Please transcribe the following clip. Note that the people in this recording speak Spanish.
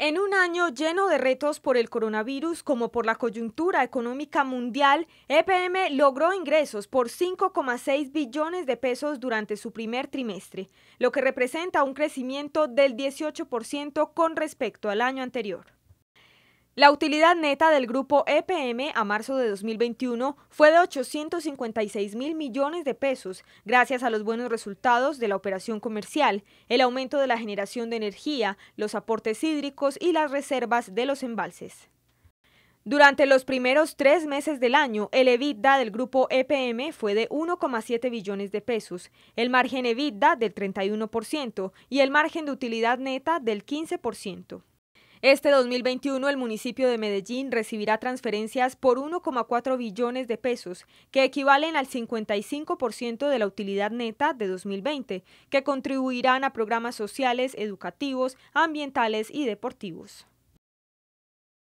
En un año lleno de retos por el coronavirus como por la coyuntura económica mundial, EPM logró ingresos por 5,6 billones de pesos durante su primer trimestre, lo que representa un crecimiento del 18% con respecto al año anterior. La utilidad neta del grupo EPM a marzo de 2021 fue de 856 mil millones de pesos, gracias a los buenos resultados de la operación comercial, el aumento de la generación de energía, los aportes hídricos y las reservas de los embalses. Durante los primeros tres meses del año, el EBITDA del grupo EPM fue de 1,7 billones de pesos, el margen EBITDA del 31% y el margen de utilidad neta del 15%. Este 2021 el municipio de Medellín recibirá transferencias por 1,4 billones de pesos, que equivalen al 55% de la utilidad neta de 2020, que contribuirán a programas sociales, educativos, ambientales y deportivos.